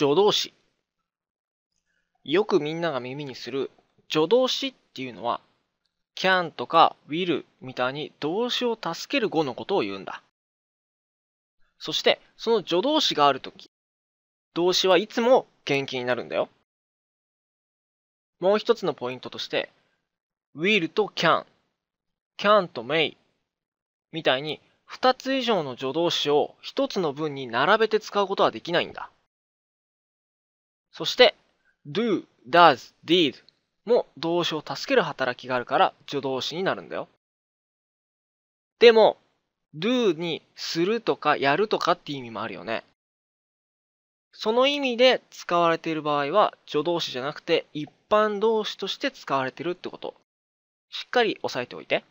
助動詞。よくみんなが耳にする助動詞っていうのは、can とか will みたいに動詞を助ける語のことを言うんだ。そして、その助動詞があるとき、動詞はいつも元気になるんだよ。もう一つのポイントとして、will と can、can と may みたいに2つ以上の助動詞を1つの文に並べて使うことはできないんだ。そして、do, does, did も動詞を助ける働きがあるから助動詞になるんだよ。でも、do にするとかやるとかって意味もあるよね。その意味で使われている場合は助動詞じゃなくて一般動詞として使われてるってこと。しっかり押さえておいて。